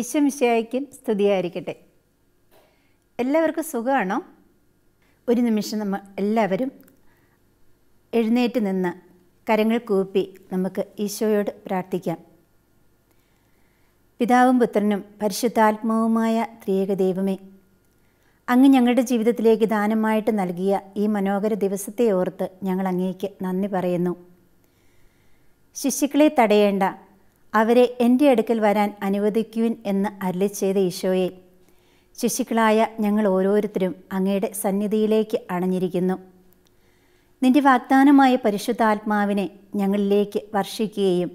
ഈശ്വമിശയായിക്കും സ്തുതിയായിരിക്കട്ടെ എല്ലാവർക്കും സുഖമാണോ ഒരു നിമിഷം നമ്മൾ എല്ലാവരും എഴുന്നേറ്റ് നിന്ന് കരങ്ങൾ കൂപ്പി നമുക്ക് ഈശോയോട് പ്രാർത്ഥിക്കാം പിതാവും പുത്രനും പരിശുദ്ധാത്മാവുമായ ത്രിയേക ദൈവമേ അങ്ങ് ഞങ്ങളുടെ ജീവിതത്തിലേക്ക് ദാനമായിട്ട് നൽകിയ ഈ മനോഹര ദിവസത്തെ ഓർത്ത് ഞങ്ങൾ അങ്ങേക്ക് നന്ദി പറയുന്നു ശിശുക്കളെ തടയേണ്ട അവരെ എൻ്റെ അടുക്കൽ വരാൻ അനുവദിക്കുവിൻ എന്ന് അരളി ചെയ്ത ഈശോയെ ശിശുക്കളായ ഞങ്ങൾ ഓരോരുത്തരും അങ്ങയുടെ സന്നിധിയിലേക്ക് അണഞ്ഞിരിക്കുന്നു നിന്റെ വാഗ്ദാനമായ പരിശുദ്ധാത്മാവിനെ ഞങ്ങളിലേക്ക് വർഷിക്കുകയും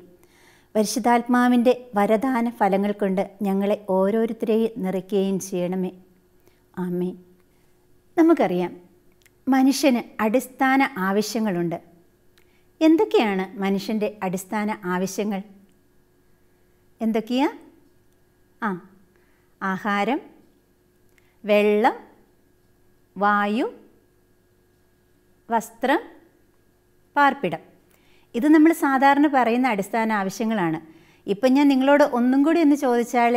പരിശുദ്ധാത്മാവിൻ്റെ വരദാന ഫലങ്ങൾ കൊണ്ട് ഞങ്ങളെ ഓരോരുത്തരെയും നിറയ്ക്കുകയും ചെയ്യണമേ ആമേ നമുക്കറിയാം മനുഷ്യന് അടിസ്ഥാന ആവശ്യങ്ങളുണ്ട് എന്തൊക്കെയാണ് മനുഷ്യൻ്റെ അടിസ്ഥാന ആവശ്യങ്ങൾ എന്തൊക്കെയാ ആ ആഹാരം വെള്ളം വായു വസ്ത്രം പാർപ്പിടം ഇത് നമ്മൾ സാധാരണ പറയുന്ന അടിസ്ഥാന ആവശ്യങ്ങളാണ് ഇപ്പം ഞാൻ നിങ്ങളോട് ഒന്നും കൂടി ഒന്ന് ചോദിച്ചാൽ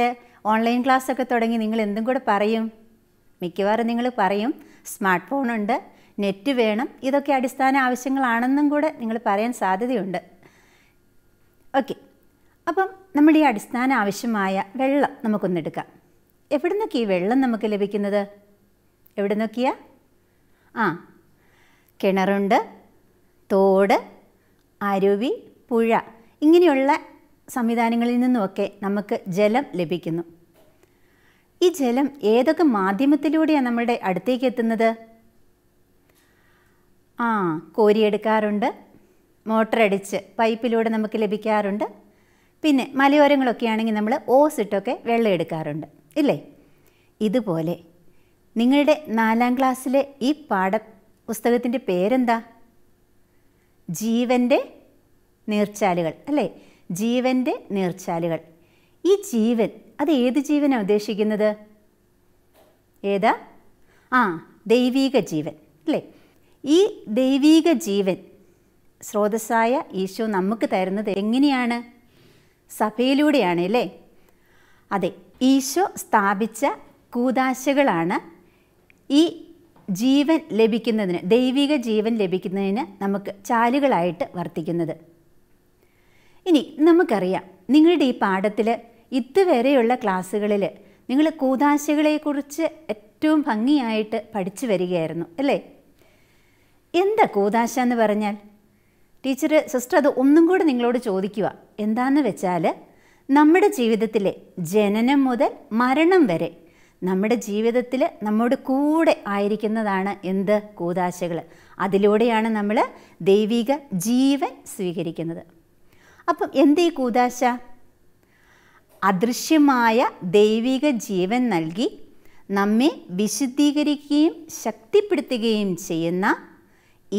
ഓൺലൈൻ ക്ലാസ്സൊക്കെ തുടങ്ങി നിങ്ങൾ എന്തും കൂടെ പറയും മിക്കവാറും നിങ്ങൾ പറയും സ്മാർട്ട് ഫോണുണ്ട് നെറ്റ് വേണം ഇതൊക്കെ അടിസ്ഥാന ആവശ്യങ്ങളാണെന്നും കൂടെ നിങ്ങൾ പറയാൻ സാധ്യതയുണ്ട് ഓക്കെ അപ്പം നമ്മുടെ ഈ അടിസ്ഥാന ആവശ്യമായ വെള്ളം നമുക്കൊന്നെടുക്കാം എവിടെ നിന്നൊക്കെ ഈ വെള്ളം നമുക്ക് ലഭിക്കുന്നത് എവിടെ നിന്നൊക്കെയാ ആ കിണറുണ്ട് തോട് അരുവി പുഴ ഇങ്ങനെയുള്ള സംവിധാനങ്ങളിൽ നിന്നുമൊക്കെ നമുക്ക് ജലം ലഭിക്കുന്നു ഈ ജലം ഏതൊക്കെ മാധ്യമത്തിലൂടെയാണ് നമ്മുടെ അടുത്തേക്ക് എത്തുന്നത് ആ കോരിയെടുക്കാറുണ്ട് മോട്ടറടിച്ച് പൈപ്പിലൂടെ നമുക്ക് ലഭിക്കാറുണ്ട് പിന്നെ മലയോരങ്ങളൊക്കെ ആണെങ്കിൽ നമ്മൾ ഓസിട്ടൊക്കെ വെള്ളം എടുക്കാറുണ്ട് ഇല്ലേ ഇതുപോലെ നിങ്ങളുടെ നാലാം ക്ലാസ്സിലെ ഈ പാഠ പുസ്തകത്തിൻ്റെ പേരെന്താ ജീവൻ്റെ നീർച്ചാലുകൾ അല്ലേ ജീവൻ്റെ നീർച്ചാലുകൾ ഈ ജീവൻ അത് ഏത് ജീവനാണ് ഉദ്ദേശിക്കുന്നത് ഏതാ ആ ദൈവീക ജീവൻ അല്ലേ ഈ ദൈവീക ജീവൻ സ്രോതസ്സായ ഈശോ നമുക്ക് തരുന്നത് എങ്ങനെയാണ് സഭയിലൂടെയാണ് അല്ലേ അതെ ഈശോ സ്ഥാപിച്ച കൂതാശകളാണ് ഈ ജീവൻ ലഭിക്കുന്നതിന് ദൈവിക ജീവൻ ലഭിക്കുന്നതിന് നമുക്ക് ചാലുകളായിട്ട് വർത്തിക്കുന്നത് ഇനി നമുക്കറിയാം നിങ്ങളുടെ ഈ പാഠത്തിൽ ഇതുവരെയുള്ള ക്ലാസ്സുകളിൽ നിങ്ങൾ കൂതാശകളെക്കുറിച്ച് ഏറ്റവും ഭംഗിയായിട്ട് പഠിച്ചു വരികയായിരുന്നു അല്ലേ എന്താ കൂതാശ എന്ന് പറഞ്ഞാൽ ടീച്ചർ സിസ്റ്റർ അത് ഒന്നും കൂടി നിങ്ങളോട് ചോദിക്കുക എന്താണെന്ന് വെച്ചാൽ നമ്മുടെ ജീവിതത്തിലെ ജനനം മുതൽ മരണം വരെ നമ്മുടെ ജീവിതത്തിൽ നമ്മുടെ കൂടെ ആയിരിക്കുന്നതാണ് എന്ത് കൂതാശകൾ അതിലൂടെയാണ് നമ്മൾ ദൈവിക ജീവൻ സ്വീകരിക്കുന്നത് അപ്പം എന്ത് ഈ കൂതാശ അദൃശ്യമായ ദൈവിക ജീവൻ നൽകി നമ്മെ വിശുദ്ധീകരിക്കുകയും ശക്തിപ്പെടുത്തുകയും ചെയ്യുന്ന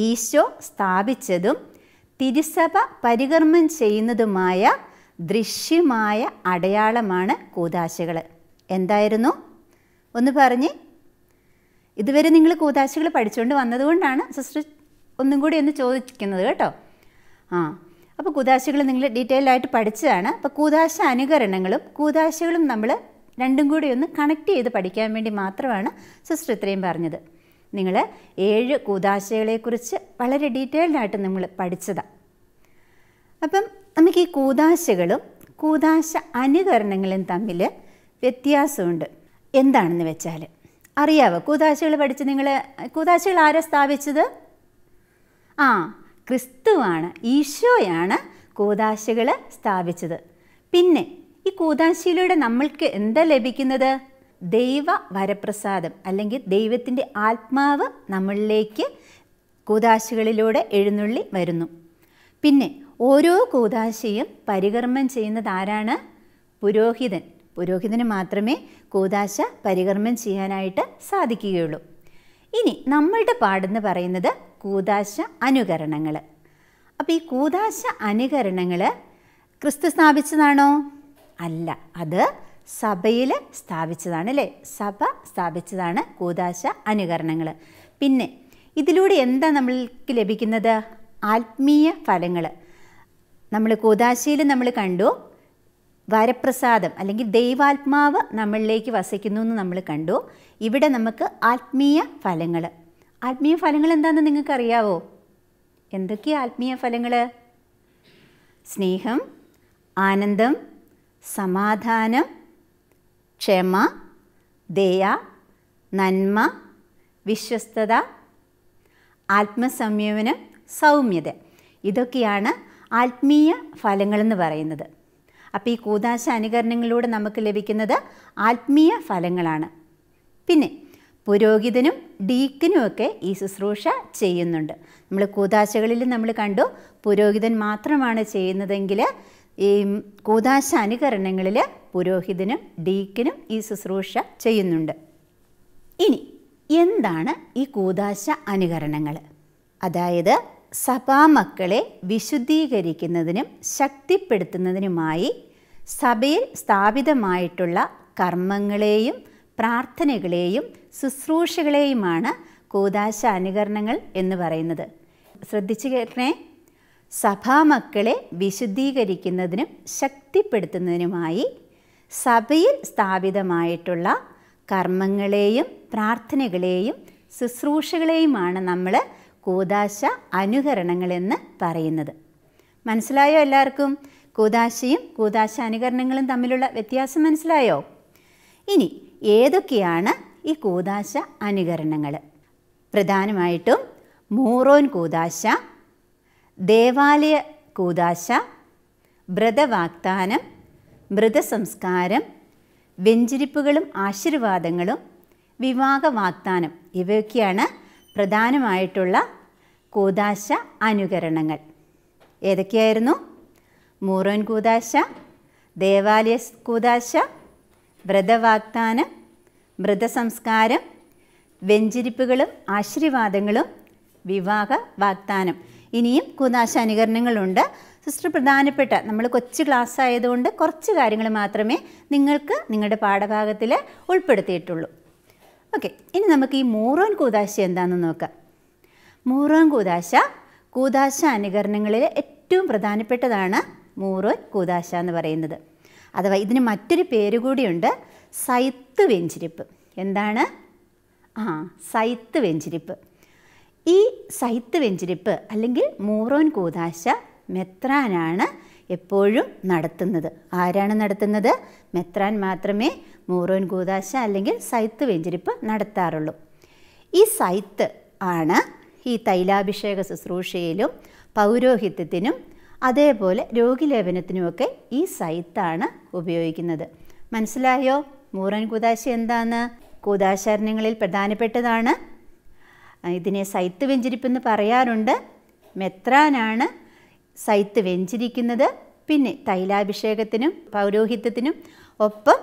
ഈശോ സ്ഥാപിച്ചതും തിരുസഭ പരികർമ്മം ചെയ്യുന്നതുമായ ദൃശ്യമായ അടയാളമാണ് കൂതാശകൾ എന്തായിരുന്നു ഒന്ന് പറഞ്ഞ് ഇതുവരെ നിങ്ങൾ കൂതാശകൾ പഠിച്ചുകൊണ്ട് വന്നതുകൊണ്ടാണ് സിസ്റ്റർ ഒന്നും കൂടി ഒന്ന് ചോദിക്കുന്നത് കേട്ടോ ആ അപ്പോൾ കൂതാശകൾ നിങ്ങൾ ഡീറ്റെയിൽ ആയിട്ട് പഠിച്ചതാണ് അപ്പോൾ കൂതാശ അനുകരണങ്ങളും കൂതാശകളും നമ്മൾ രണ്ടും കൂടി ഒന്ന് കണക്ട് ചെയ്ത് പഠിക്കാൻ വേണ്ടി മാത്രമാണ് സിസ്റ്റർ ഇത്രയും പറഞ്ഞത് നിങ്ങൾ ഏഴ് കൂതാശകളെക്കുറിച്ച് വളരെ ഡീറ്റെയിൽഡ് ആയിട്ട് നമ്മൾ പഠിച്ചതാണ് അപ്പം നമുക്ക് ഈ കൂതാശകളും കൂതാശ അനുകരണങ്ങളും തമ്മിൽ വ്യത്യാസമുണ്ട് എന്താണെന്ന് വെച്ചാൽ അറിയാവോ കൂതാശകൾ പഠിച്ച് നിങ്ങൾ കൂതാശകൾ ആരാ സ്ഥാപിച്ചത് ആ ക്രിസ്തുവാണ് ഈശോയാണ് കൂതാശകൾ സ്ഥാപിച്ചത് പിന്നെ ഈ കൂതാശയിലൂടെ നമ്മൾക്ക് എന്താ ലഭിക്കുന്നത് ദൈവ വരപ്രസാദം അല്ലെങ്കിൽ ദൈവത്തിൻ്റെ ആത്മാവ് നമ്മളിലേക്ക് കൂതാശകളിലൂടെ എഴുന്നള്ളി വരുന്നു പിന്നെ ഓരോ കൂതാശയും പരികർമ്മം ചെയ്യുന്നത് ആരാണ് പുരോഹിതൻ പുരോഹിതന് മാത്രമേ കൂതാശ പരികർമ്മം ചെയ്യാനായിട്ട് സാധിക്കുകയുള്ളൂ ഇനി നമ്മളുടെ പാടെന്ന് പറയുന്നത് കൂതാശ അനുകരണങ്ങൾ അപ്പോൾ ഈ കൂതാശ അനുകരണങ്ങൾ ക്രിസ്തു സ്ഥാപിച്ചതാണോ അല്ല അത് സഭയിൽ സ്ഥാപിച്ചതാണ് അല്ലേ സഭ സ്ഥാപിച്ചതാണ് കൂതാശ അനുകരണങ്ങൾ പിന്നെ ഇതിലൂടെ എന്താ നമ്മൾക്ക് ലഭിക്കുന്നത് ആത്മീയ ഫലങ്ങൾ നമ്മൾ കൂതാശയിൽ നമ്മൾ കണ്ടു വരപ്രസാദം അല്ലെങ്കിൽ ദൈവാത്മാവ് നമ്മളിലേക്ക് വസിക്കുന്നു എന്ന് നമ്മൾ കണ്ടു ഇവിടെ നമുക്ക് ആത്മീയ ഫലങ്ങൾ ആത്മീയ ഫലങ്ങൾ എന്താണെന്ന് നിങ്ങൾക്കറിയാവോ എന്തൊക്കെയാ ആത്മീയ ഫലങ്ങൾ സ്നേഹം ആനന്ദം സമാധാനം ക്ഷമ ദയ നന്മ വിശ്വസ്തത ആത്മസംയമനം സൗമ്യത ഇതൊക്കെയാണ് ആത്മീയ ഫലങ്ങളെന്ന് പറയുന്നത് അപ്പോൾ ഈ കൂതാശ അനുകരണങ്ങളിലൂടെ നമുക്ക് ലഭിക്കുന്നത് ആത്മീയ ഫലങ്ങളാണ് പിന്നെ പുരോഹിതനും ഡീക്കനും ഒക്കെ ഈ ശുശ്രൂഷ ചെയ്യുന്നുണ്ട് നമ്മൾ കൂതാശകളിൽ നമ്മൾ കണ്ടു പുരോഹിതൻ മാത്രമാണ് ചെയ്യുന്നതെങ്കിൽ ഈ കൂതാശ അനുകരണങ്ങളിൽ പുരോഹിതനും ഡീക്കിനും ഈ ശുശ്രൂഷ ചെയ്യുന്നുണ്ട് ഇനി എന്താണ് ഈ കൂതാശ അനുകരണങ്ങൾ അതായത് സഭാമക്കളെ വിശുദ്ധീകരിക്കുന്നതിനും ശക്തിപ്പെടുത്തുന്നതിനുമായി സഭയിൽ സ്ഥാപിതമായിട്ടുള്ള കർമ്മങ്ങളെയും പ്രാർത്ഥനകളെയും ശുശ്രൂഷകളെയുമാണ് കൂതാശ അനുകരണങ്ങൾ എന്ന് പറയുന്നത് ശ്രദ്ധിച്ചു കേട്ടണേ സഭാമക്കളെ വിശുദ്ധീകരിക്കുന്നതിനും ശക്തിപ്പെടുത്തുന്നതിനുമായി സഭയിൽ സ്ഥാപിതമായിട്ടുള്ള കർമ്മങ്ങളെയും പ്രാർത്ഥനകളെയും ശുശ്രൂഷകളെയുമാണ് നമ്മൾ കൂതാശ അനുകരണങ്ങളെന്ന് പറയുന്നത് മനസ്സിലായോ എല്ലാവർക്കും കൂതാശയും കൂതാശ അനുകരണങ്ങളും തമ്മിലുള്ള വ്യത്യാസം മനസ്സിലായോ ഇനി ഏതൊക്കെയാണ് ഈ കൂതാശ അനുകരണങ്ങൾ പ്രധാനമായിട്ടും മൂറോൻ കൂതാശ ദേവാലയ കൂതാശ വ്രതവാഗ്ദാനം മൃതസംസ്കാരം വെഞ്ചിരിപ്പുകളും ആശീർവാദങ്ങളും വിവാഹ വാഗ്ദാനം ഇവയൊക്കെയാണ് പ്രധാനമായിട്ടുള്ള കൂതാശ അനുകരണങ്ങൾ ഏതൊക്കെയായിരുന്നു മൂറോൻ കൂതാശ ദേവാലയ കൂതാശ വ്രതവാഗ്ദാനം മൃതസംസ്കാരം വെഞ്ചിരിപ്പുകളും ആശീർവാദങ്ങളും വിവാഹ വാഗ്ദാനം ഇനിയും കൂതാശ അനുകരണങ്ങളുണ്ട് സിസ്റ്റർ പ്രധാനപ്പെട്ട നമ്മൾ കൊച്ചു ക്ലാസ് ആയതുകൊണ്ട് കുറച്ച് കാര്യങ്ങൾ മാത്രമേ നിങ്ങൾക്ക് നിങ്ങളുടെ പാഠഭാഗത്തിൽ ഉൾപ്പെടുത്തിയിട്ടുള്ളൂ ഓക്കെ ഇനി നമുക്ക് ഈ മൂറോൻ കൂതാശ എന്താണെന്ന് നോക്കാം മൂറോൻ കൂതാശ കൂതാശ അനുകരണങ്ങളിൽ ഏറ്റവും പ്രധാനപ്പെട്ടതാണ് മൂറോൻ കൂതാശ എന്ന് പറയുന്നത് അഥവാ ഇതിന് മറ്റൊരു പേര് കൂടിയുണ്ട് സൈത്ത് വെഞ്ചിരിപ്പ് എന്താണ് ആ സൈത്ത് വെഞ്ചിരിപ്പ് ഈ സൈത്ത് വെഞ്ചിരിപ്പ് അല്ലെങ്കിൽ മൂറോൻ കൂതാശ മെത്രാനാണ് എപ്പോഴും നടത്തുന്നത് ആരാണ് നടത്തുന്നത് മെത്രാൻ മാത്രമേ മൂറോൻ കൂതാശ അല്ലെങ്കിൽ സൈത്ത് വെഞ്ചരിപ്പ് നടത്താറുള്ളൂ ഈ സൈത്ത് ആണ് ഈ തൈലാഭിഷേക ശുശ്രൂഷയിലും പൗരോഹിത്യത്തിനും അതേപോലെ രോഗിലേപനത്തിനുമൊക്കെ ഈ സൈത്താണ് ഉപയോഗിക്കുന്നത് മനസ്സിലായോ മൂറൻ കൂതാശ എന്താണ് കൂതാശാരണങ്ങളിൽ പ്രധാനപ്പെട്ടതാണ് ഇതിനെ സൈത്ത് എന്ന് പറയാറുണ്ട് മെത്രാനാണ് സൈത്ത് വെഞ്ചിരിക്കുന്നത് പിന്നെ തൈലാഭിഷേകത്തിനും പൗരോഹിത്യത്തിനും ഒപ്പം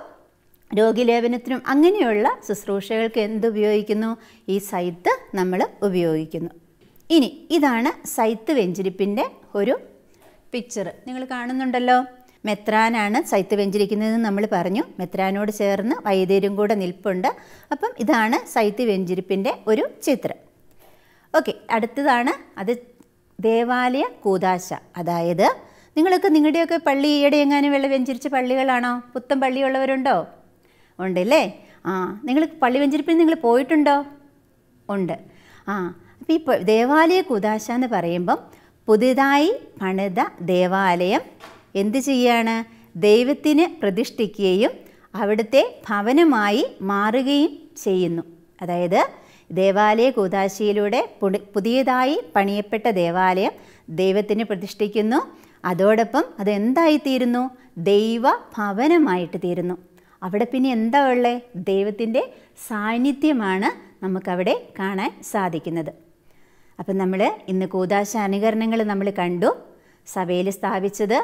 രോഗിലേപനത്തിനും അങ്ങനെയുള്ള ശുശ്രൂഷകൾക്ക് എന്തുപയോഗിക്കുന്നു ഈ സൈത്ത് നമ്മൾ ഉപയോഗിക്കുന്നു ഇനി ഇതാണ് സൈത്ത് വെഞ്ചിരിപ്പിൻ്റെ ഒരു പിക്ചർ നിങ്ങൾ കാണുന്നുണ്ടല്ലോ മെത്രാനാണ് സൈത്ത് വെഞ്ചിരിക്കുന്നതെന്ന് നമ്മൾ പറഞ്ഞു മെത്രാനോട് ചേർന്ന് വൈദ്യരും കൂടെ നിൽപ്പുണ്ട് അപ്പം ഇതാണ് സൈത്ത് വെഞ്ചിരിപ്പിൻ്റെ ഒരു ചിത്രം ഓക്കെ അടുത്തതാണ് അത് ദേവാലയ കൂതാശ അതായത് നിങ്ങൾക്ക് നിങ്ങളുടെയൊക്കെ പള്ളി ഈയിടെ എങ്ങാനും വെള്ളം വെഞ്ചരിച്ച പള്ളികളാണോ പുത്തൻ പള്ളിയുള്ളവരുണ്ടോ ഉണ്ടല്ലേ ആ നിങ്ങൾ പള്ളി വെഞ്ചരിപ്പിന് നിങ്ങൾ പോയിട്ടുണ്ടോ ഉണ്ട് ആ അപ്പോൾ ഈ ദേവാലയ കുദാശ എന്ന് പറയുമ്പം പുതുതായി പണിത ദേവാലയം എന്ത് ചെയ്യാണ് ദൈവത്തിന് പ്രതിഷ്ഠിക്കുകയും അവിടുത്തെ ഭവനമായി മാറുകയും ചെയ്യുന്നു അതായത് ദേവാലയ കൂതാശിയിലൂടെ പുതിയതായി പണിയപ്പെട്ട ദേവാലയം ദൈവത്തിന് പ്രതിഷ്ഠിക്കുന്നു അതോടൊപ്പം അതെന്തായിത്തീരുന്നു ദൈവ ഭവനമായിട്ട് തീരുന്നു അവിടെ പിന്നെ എന്താ ഉള്ളത് ദൈവത്തിൻ്റെ സാന്നിധ്യമാണ് നമുക്കവിടെ കാണാൻ സാധിക്കുന്നത് അപ്പം നമ്മൾ ഇന്ന് കൂതാശ അനുകരണങ്ങൾ നമ്മൾ കണ്ടു സഭയിൽ സ്ഥാപിച്ചത്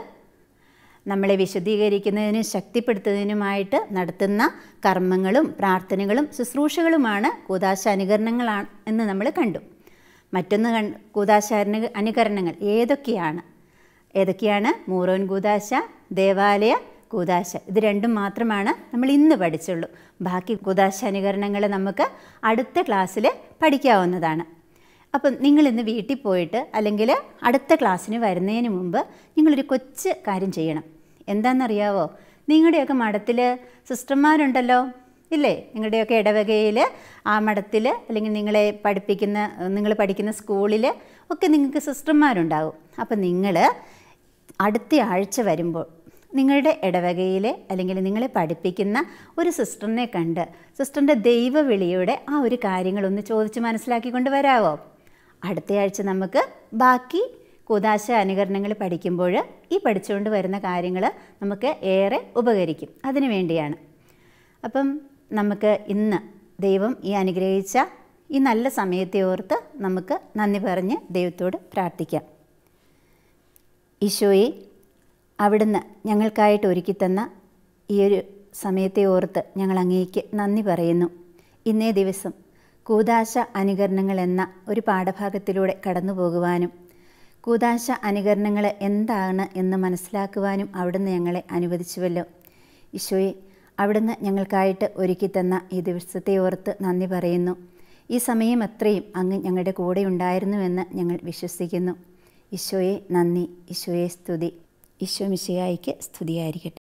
നമ്മളെ വിശദീകരിക്കുന്നതിനും ശക്തിപ്പെടുത്തുന്നതിനുമായിട്ട് നടത്തുന്ന കർമ്മങ്ങളും പ്രാർത്ഥനകളും ശുശ്രൂഷകളുമാണ് കൂതാശ അനുകരണങ്ങളാണ് എന്ന് നമ്മൾ കണ്ടു മറ്റൊന്ന് കൺ കൂതാശ അനുകരണങ്ങൾ ഏതൊക്കെയാണ് ഏതൊക്കെയാണ് മൂറോൻ കൂതാശ ദേവാലയ കൂതാശ ഇത് രണ്ടും മാത്രമാണ് നമ്മൾ ഇന്ന് പഠിച്ചുള്ളൂ ബാക്കി കൂതാശ അനുകരണങ്ങൾ നമുക്ക് അടുത്ത ക്ലാസ്സിൽ പഠിക്കാവുന്നതാണ് അപ്പം നിങ്ങൾ ഇന്ന് വീട്ടിൽ പോയിട്ട് അല്ലെങ്കിൽ അടുത്ത ക്ലാസ്സിന് വരുന്നതിന് മുമ്പ് നിങ്ങളൊരു കൊച്ചു കാര്യം ചെയ്യണം എന്താണെന്നറിയാവോ നിങ്ങളുടെയൊക്കെ മഠത്തിൽ സിസ്റ്റർമാരുണ്ടല്ലോ ഇല്ലേ നിങ്ങളുടെയൊക്കെ ഇടവകയിൽ ആ മഠത്തിൽ അല്ലെങ്കിൽ നിങ്ങളെ പഠിപ്പിക്കുന്ന നിങ്ങൾ പഠിക്കുന്ന സ്കൂളിൽ ഒക്കെ നിങ്ങൾക്ക് സിസ്റ്റർമാരുണ്ടാവും അപ്പോൾ നിങ്ങൾ അടുത്ത ആഴ്ച വരുമ്പോൾ നിങ്ങളുടെ ഇടവകയിലെ അല്ലെങ്കിൽ നിങ്ങളെ പഠിപ്പിക്കുന്ന ഒരു സിസ്റ്ററിനെ കണ്ട് സിസ്റ്ററിൻ്റെ ദൈവവിളിയുടെ ആ ഒരു കാര്യങ്ങളൊന്ന് ചോദിച്ച് മനസ്സിലാക്കിക്കൊണ്ട് വരാവോ അടുത്തയാഴ്ച നമുക്ക് ബാക്കി കൂതാശ അനുകരണങ്ങൾ പഠിക്കുമ്പോൾ ഈ പഠിച്ചുകൊണ്ട് വരുന്ന കാര്യങ്ങൾ നമുക്ക് ഏറെ ഉപകരിക്കും അതിനു വേണ്ടിയാണ് അപ്പം നമുക്ക് ഇന്ന് ദൈവം ഈ അനുഗ്രഹിച്ച ഈ നല്ല സമയത്തെ ഓർത്ത് നമുക്ക് നന്ദി പറഞ്ഞ് ദൈവത്തോട് പ്രാർത്ഥിക്കാം ഈശോയെ അവിടുന്ന് ഞങ്ങൾക്കായിട്ട് ഒരുക്കിത്തന്ന ഈ ഒരു സമയത്തെ ഓർത്ത് ഞങ്ങൾ അങ്ങേക്ക് നന്ദി പറയുന്നു ഇന്നേ ദിവസം കൂതാശ അനുകരണങ്ങൾ എന്ന ഒരു പാഠഭാഗത്തിലൂടെ കടന്നു പോകുവാനും കൂതാശ അനുകരണങ്ങൾ എന്താണ് എന്ന് മനസ്സിലാക്കുവാനും അവിടുന്ന് ഞങ്ങളെ അനുവദിച്ചുവല്ലോ ഈശോയെ അവിടുന്ന് ഞങ്ങൾക്കായിട്ട് ഒരുക്കി തന്ന ഈ ദിവസത്തെ ഓർത്ത് നന്ദി പറയുന്നു ഈ സമയം അത്രയും അങ്ങ് ഞങ്ങളുടെ കൂടെ ഉണ്ടായിരുന്നുവെന്ന് ഞങ്ങൾ വിശ്വസിക്കുന്നു ഈശോയെ നന്ദി ഈശോയെ സ്തുതി ഈശോ മിശയായിക്ക് സ്തുതിയായിരിക്കട്ടെ